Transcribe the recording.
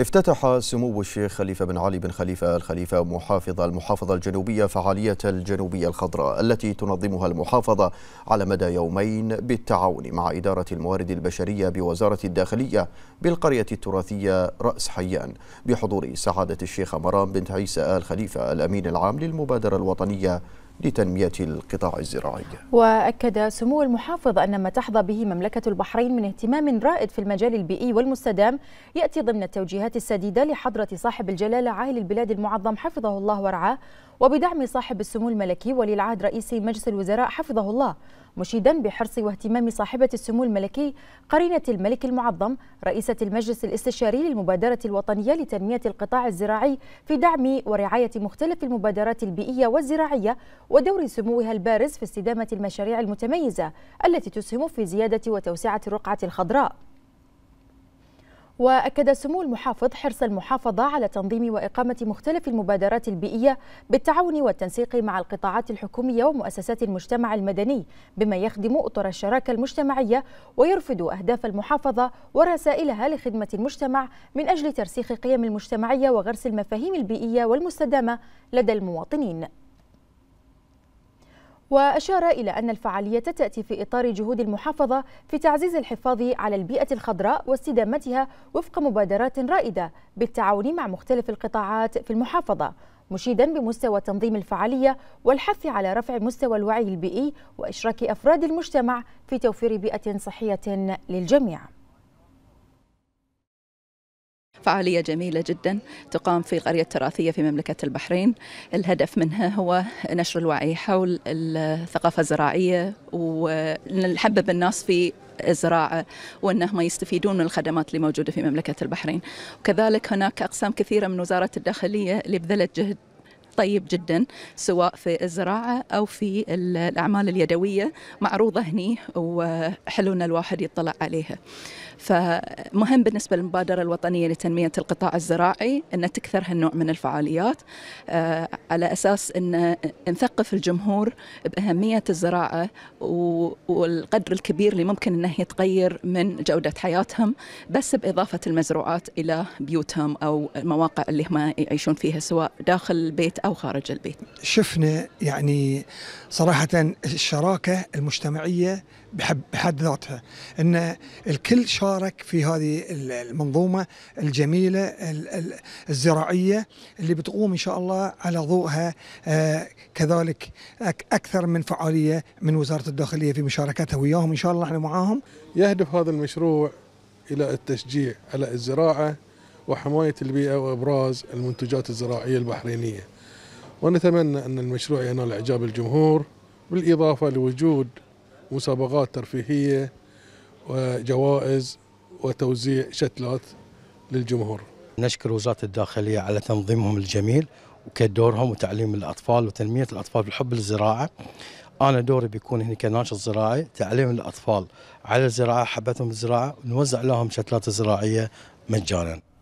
افتتح سمو الشيخ خليفة بن علي بن خليفة الخليفة محافظ المحافظة الجنوبية فعالية الجنوبية الخضراء التي تنظمها المحافظة على مدى يومين بالتعاون مع إدارة الموارد البشرية بوزارة الداخلية بالقرية التراثية رأس حيان بحضور سعادة الشيخ مرام بنت عيسى آل خليفة الأمين العام للمبادرة الوطنية لتنمية القطاع الزراعي وأكد سمو المحافظ أن ما تحظى به مملكة البحرين من اهتمام رائد في المجال البيئي والمستدام يأتي ضمن التوجيهات السديدة لحضرة صاحب الجلالة عاهل البلاد المعظم حفظه الله ورعاه وبدعم صاحب السمو الملكي ولي العهد رئيس مجلس الوزراء حفظه الله مشيدا بحرص واهتمام صاحبة السمو الملكي قرينة الملك المعظم رئيسة المجلس الاستشاري للمبادرة الوطنية لتنمية القطاع الزراعي في دعم ورعاية مختلف المبادرات البيئية والزراعية ودور سموها البارز في استدامة المشاريع المتميزة التي تسهم في زيادة وتوسعة الرقعة الخضراء وأكد سمو المحافظ حرص المحافظة على تنظيم وإقامة مختلف المبادرات البيئية بالتعاون والتنسيق مع القطاعات الحكومية ومؤسسات المجتمع المدني بما يخدم أطر الشراكة المجتمعية ويرفض أهداف المحافظة ورسائلها لخدمة المجتمع من أجل ترسيخ قيم المجتمعية وغرس المفاهيم البيئية والمستدامة لدى المواطنين وأشار إلى أن الفعالية تأتي في إطار جهود المحافظة في تعزيز الحفاظ على البيئة الخضراء واستدامتها وفق مبادرات رائدة بالتعاون مع مختلف القطاعات في المحافظة مشيدا بمستوى تنظيم الفعالية والحث على رفع مستوى الوعي البيئي وإشراك أفراد المجتمع في توفير بيئة صحية للجميع فعالية جميلة جدا تقام في قرية تراثية في مملكة البحرين الهدف منها هو نشر الوعي حول الثقافة الزراعية ونحبب الناس في الزراعة وأنهم يستفيدون من الخدمات اللي موجودة في مملكة البحرين وكذلك هناك أقسام كثيرة من وزارة الداخلية اللي بذلت جهد طيب جدا سواء في الزراعة أو في الأعمال اليدوية معروضة هني وحلو أن الواحد يطلع عليها فمهم بالنسبة للمبادرة الوطنية لتنمية القطاع الزراعي أن تكثر هالنوع من الفعاليات آه، على أساس أن نثقف الجمهور بأهمية الزراعة والقدر الكبير اللي ممكن أنه يتغير من جودة حياتهم بس بإضافة المزروعات إلى بيوتهم أو المواقع اللي هم يعيشون فيها سواء داخل البيت أو خارج البيت شفنا يعني صراحة الشراكة المجتمعية بحد ذاتها أن الكل شارك في هذه المنظومة الجميلة الزراعية اللي بتقوم إن شاء الله على ضوءها آه، كذلك أكثر من فعالية من وزارة الداخلية في مشاركتها وياهم إن شاء الله احنا معاهم يهدف هذا المشروع إلى التشجيع على الزراعة وحماية البيئة وإبراز المنتجات الزراعية البحرينية ونتمنى أن المشروع ينال إعجاب الجمهور بالإضافة لوجود مسابقات ترفيهية وجوائز وتوزيع شتلات للجمهور نشكر وزارة الداخلية على تنظيمهم الجميل وكدورهم وتعليم الأطفال وتنمية الأطفال بالحب للزراعة أنا دوري بيكون هنا كناشط زراعي تعليم الأطفال على الزراعة حبتهم الزراعة ونوزع لهم شتلات زراعية مجانا